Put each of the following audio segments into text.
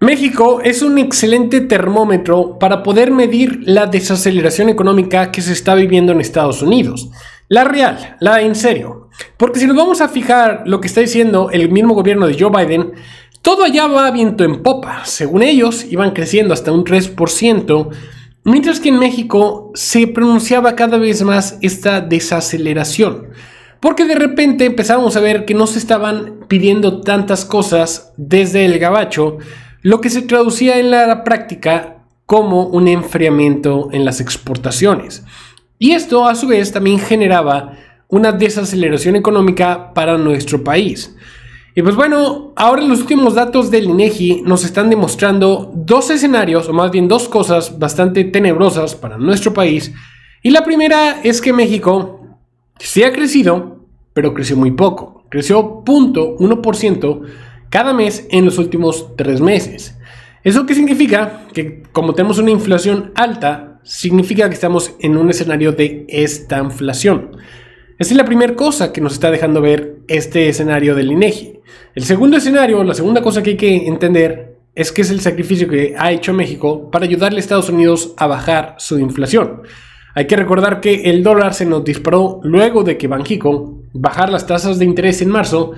México es un excelente termómetro para poder medir la desaceleración económica que se está viviendo en Estados Unidos. La real, la en serio. Porque si nos vamos a fijar lo que está diciendo el mismo gobierno de Joe Biden, todo allá va viento en popa. Según ellos, iban creciendo hasta un 3%, mientras que en México se pronunciaba cada vez más esta desaceleración. Porque de repente empezamos a ver que no se estaban pidiendo tantas cosas desde el gabacho, lo que se traducía en la práctica como un enfriamiento en las exportaciones. Y esto a su vez también generaba una desaceleración económica para nuestro país. Y pues bueno, ahora los últimos datos del INEGI nos están demostrando dos escenarios, o más bien dos cosas bastante tenebrosas para nuestro país. Y la primera es que México sí ha crecido, pero creció muy poco. Creció 0.1% cada mes en los últimos tres meses. ¿Eso qué significa? Que como tenemos una inflación alta, significa que estamos en un escenario de estanflación. Esa es la primera cosa que nos está dejando ver este escenario del INEGI. El segundo escenario, la segunda cosa que hay que entender es que es el sacrificio que ha hecho México para ayudarle a Estados Unidos a bajar su inflación. Hay que recordar que el dólar se nos disparó luego de que Banjico bajar las tasas de interés en marzo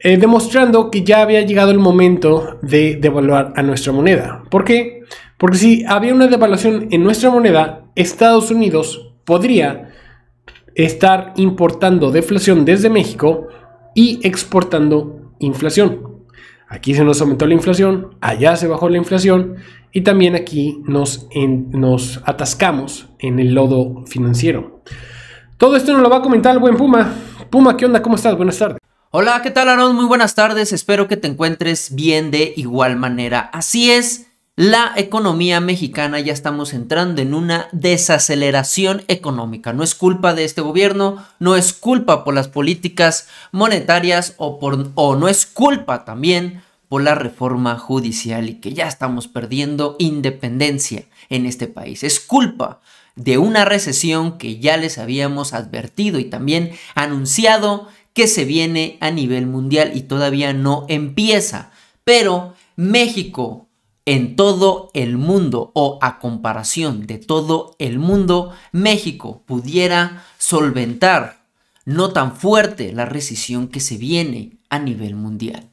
eh, demostrando que ya había llegado el momento de devaluar a nuestra moneda. ¿Por qué? Porque si había una devaluación en nuestra moneda, Estados Unidos podría estar importando deflación desde México y exportando inflación. Aquí se nos aumentó la inflación, allá se bajó la inflación y también aquí nos, nos atascamos en el lodo financiero. Todo esto nos lo va a comentar el buen Puma. Puma, ¿qué onda? ¿Cómo estás? Buenas tardes. Hola, ¿qué tal Aron? Muy buenas tardes, espero que te encuentres bien de igual manera. Así es, la economía mexicana ya estamos entrando en una desaceleración económica. No es culpa de este gobierno, no es culpa por las políticas monetarias o, por, o no es culpa también por la reforma judicial y que ya estamos perdiendo independencia en este país. Es culpa de una recesión que ya les habíamos advertido y también anunciado que se viene a nivel mundial y todavía no empieza. Pero México en todo el mundo o a comparación de todo el mundo, México pudiera solventar no tan fuerte la recesión que se viene a nivel mundial.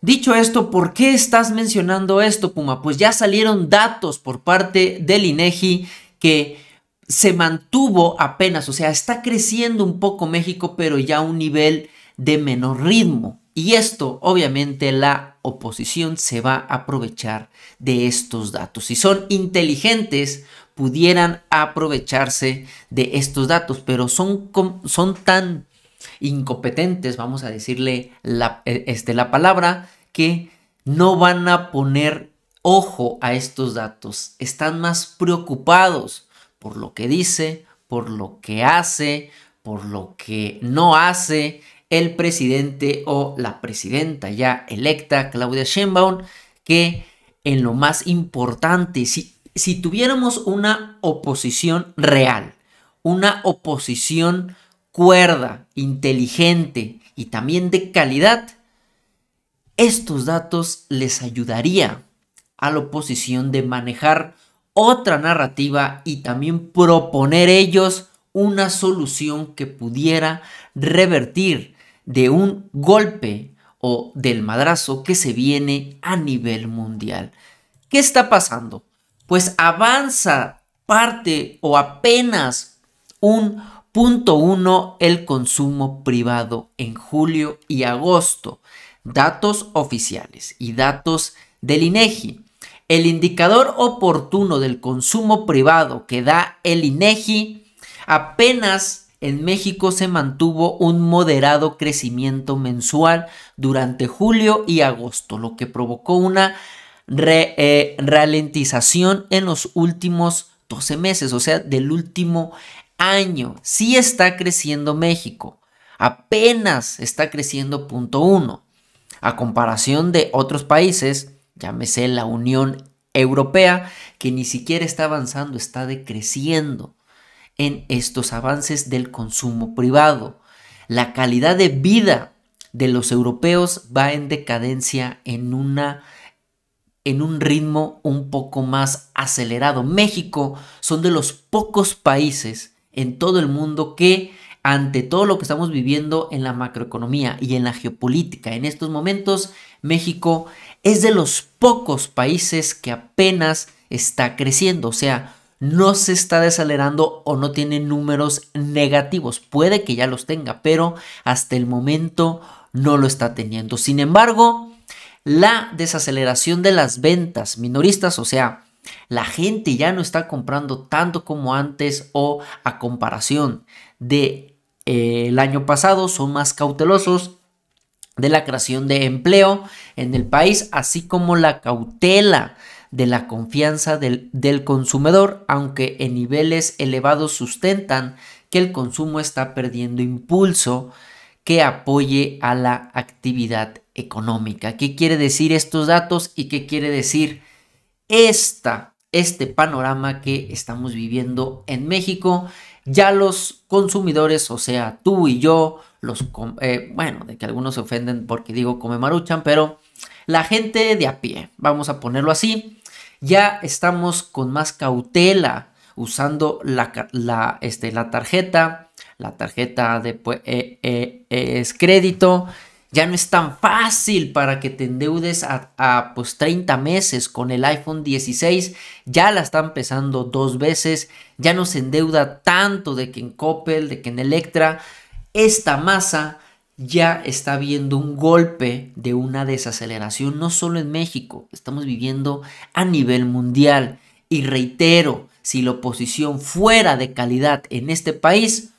Dicho esto, ¿por qué estás mencionando esto, Puma? Pues ya salieron datos por parte del INEGI e que se mantuvo apenas, o sea, está creciendo un poco México, pero ya a un nivel de menor ritmo. Y esto, obviamente, la oposición se va a aprovechar de estos datos. Si son inteligentes, pudieran aprovecharse de estos datos, pero son, son tan incompetentes, vamos a decirle este, la palabra, que no van a poner ojo a estos datos. Están más preocupados por lo que dice, por lo que hace, por lo que no hace el presidente o la presidenta ya electa, Claudia Sheinbaum, que en lo más importante, si, si tuviéramos una oposición real, una oposición cuerda, inteligente y también de calidad, estos datos les ayudaría a la oposición de manejar otra narrativa y también proponer ellos una solución que pudiera revertir de un golpe o del madrazo que se viene a nivel mundial. ¿Qué está pasando? Pues avanza parte o apenas un punto uno el consumo privado en julio y agosto. Datos oficiales y datos del INEGI el indicador oportuno del consumo privado que da el INEGI, e apenas en México se mantuvo un moderado crecimiento mensual durante julio y agosto, lo que provocó una eh, ralentización en los últimos 12 meses, o sea, del último año. Sí está creciendo México, apenas está creciendo punto uno. A comparación de otros países, llámese la Unión Europea, que ni siquiera está avanzando, está decreciendo en estos avances del consumo privado. La calidad de vida de los europeos va en decadencia en una en un ritmo un poco más acelerado. México son de los pocos países en todo el mundo que ante todo lo que estamos viviendo en la macroeconomía y en la geopolítica. En estos momentos, México es de los pocos países que apenas está creciendo, o sea, no se está desacelerando o no tiene números negativos. Puede que ya los tenga, pero hasta el momento no lo está teniendo. Sin embargo, la desaceleración de las ventas minoristas, o sea, la gente ya no está comprando tanto como antes o a comparación de eh, el año pasado, son más cautelosos de la creación de empleo en el país, así como la cautela de la confianza del, del, consumidor, aunque en niveles elevados sustentan que el consumo está perdiendo impulso que apoye a la actividad económica. ¿Qué quiere decir estos datos y qué quiere decir esta, este panorama que estamos viviendo en México ya los consumidores, o sea, tú y yo, los, eh, bueno, de que algunos se ofenden porque digo come maruchan, pero la gente de a pie, vamos a ponerlo así, ya estamos con más cautela usando la, este, la tarjeta, la tarjeta de pues, eh, eh, es crédito, ya no es tan fácil para que te endeudes a, pues 30 meses con el iPhone 16. Ya la están pesando dos veces. Ya no se endeuda tanto de que en Coppel, de que en Electra. Esta masa ya está viendo un golpe de una desaceleración, no solo en México, estamos viviendo a nivel mundial. Y reitero, si la oposición fuera de calidad en este país,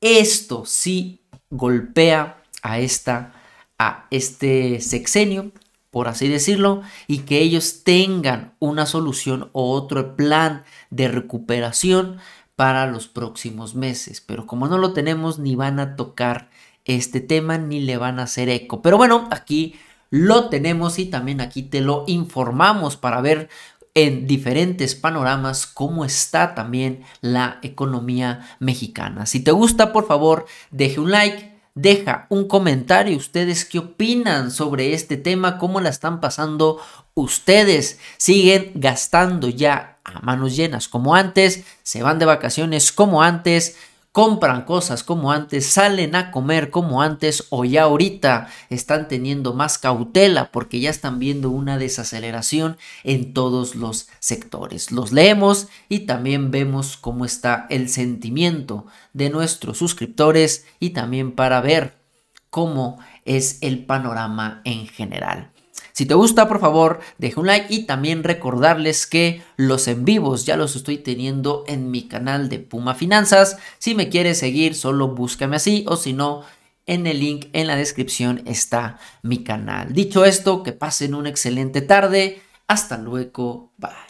esto sí golpea a esta a este sexenio, por así decirlo, y que ellos tengan una solución o otro plan de recuperación para los próximos meses. Pero como no lo tenemos, ni van a tocar este tema, ni le van a hacer eco. Pero bueno, aquí lo tenemos y también aquí te lo informamos para ver en diferentes panoramas cómo está también la economía mexicana. Si te gusta, por favor, deje un like deja un comentario. Ustedes qué opinan sobre este tema, cómo la están pasando ustedes. Siguen gastando ya a manos llenas como antes, se van de vacaciones como antes compran cosas como antes, salen a comer como antes o ya ahorita están teniendo más cautela porque ya están viendo una desaceleración en todos los sectores. Los leemos y también vemos cómo está el sentimiento de nuestros suscriptores y también para ver cómo es el panorama en general. Si te gusta, por favor, deja un like y también recordarles que los en vivos ya los estoy teniendo en mi canal de Puma Finanzas. Si me quieres seguir, solo búscame así o si no, en el link en la descripción está mi canal. Dicho esto, que pasen una excelente tarde. Hasta luego. Bye.